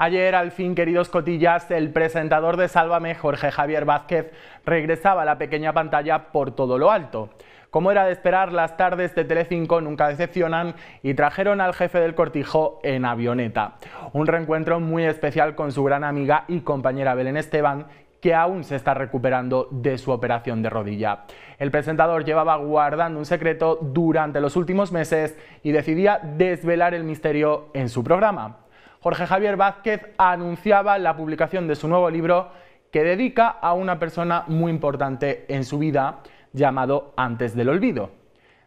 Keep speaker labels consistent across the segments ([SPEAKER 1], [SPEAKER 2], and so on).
[SPEAKER 1] Ayer, al fin, queridos cotillas, el presentador de Sálvame, Jorge Javier Vázquez, regresaba a la pequeña pantalla por todo lo alto. Como era de esperar, las tardes de Telecinco nunca decepcionan y trajeron al jefe del cortijo en avioneta. Un reencuentro muy especial con su gran amiga y compañera Belén Esteban, que aún se está recuperando de su operación de rodilla. El presentador llevaba guardando un secreto durante los últimos meses y decidía desvelar el misterio en su programa. Jorge Javier Vázquez anunciaba la publicación de su nuevo libro que dedica a una persona muy importante en su vida llamado Antes del Olvido.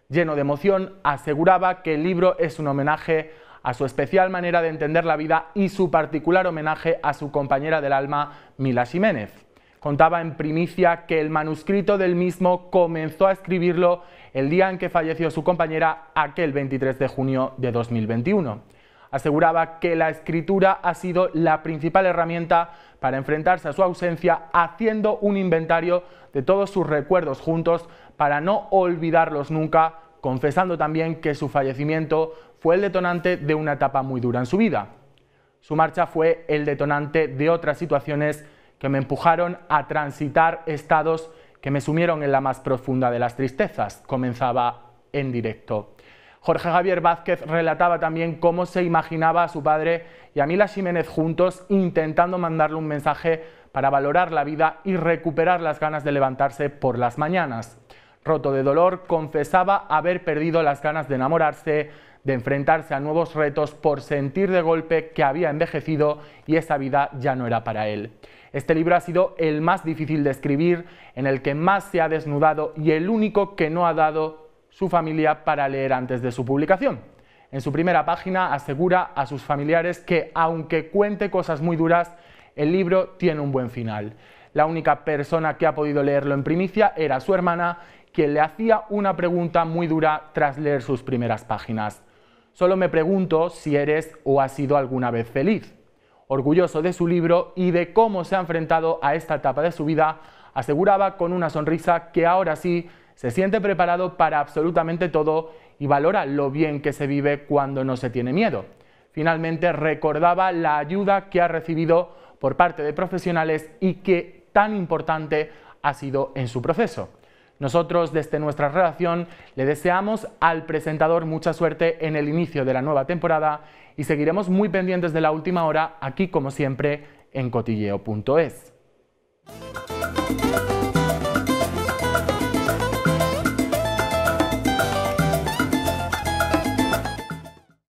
[SPEAKER 1] Lleno de emoción, aseguraba que el libro es un homenaje a su especial manera de entender la vida y su particular homenaje a su compañera del alma, Mila Jiménez. Contaba en primicia que el manuscrito del mismo comenzó a escribirlo el día en que falleció su compañera, aquel 23 de junio de 2021 aseguraba que la escritura ha sido la principal herramienta para enfrentarse a su ausencia haciendo un inventario de todos sus recuerdos juntos para no olvidarlos nunca, confesando también que su fallecimiento fue el detonante de una etapa muy dura en su vida. Su marcha fue el detonante de otras situaciones que me empujaron a transitar estados que me sumieron en la más profunda de las tristezas, comenzaba en directo. Jorge Javier Vázquez relataba también cómo se imaginaba a su padre y a Mila Jiménez juntos intentando mandarle un mensaje para valorar la vida y recuperar las ganas de levantarse por las mañanas. Roto de dolor, confesaba haber perdido las ganas de enamorarse, de enfrentarse a nuevos retos por sentir de golpe que había envejecido y esa vida ya no era para él. Este libro ha sido el más difícil de escribir, en el que más se ha desnudado y el único que no ha dado su familia para leer antes de su publicación. En su primera página asegura a sus familiares que, aunque cuente cosas muy duras, el libro tiene un buen final. La única persona que ha podido leerlo en primicia era su hermana, quien le hacía una pregunta muy dura tras leer sus primeras páginas. Solo me pregunto si eres o has sido alguna vez feliz. Orgulloso de su libro y de cómo se ha enfrentado a esta etapa de su vida, aseguraba con una sonrisa que ahora sí se siente preparado para absolutamente todo y valora lo bien que se vive cuando no se tiene miedo. Finalmente recordaba la ayuda que ha recibido por parte de profesionales y que tan importante ha sido en su proceso. Nosotros desde nuestra relación, le deseamos al presentador mucha suerte en el inicio de la nueva temporada y seguiremos muy pendientes de la última hora aquí como siempre en cotilleo.es.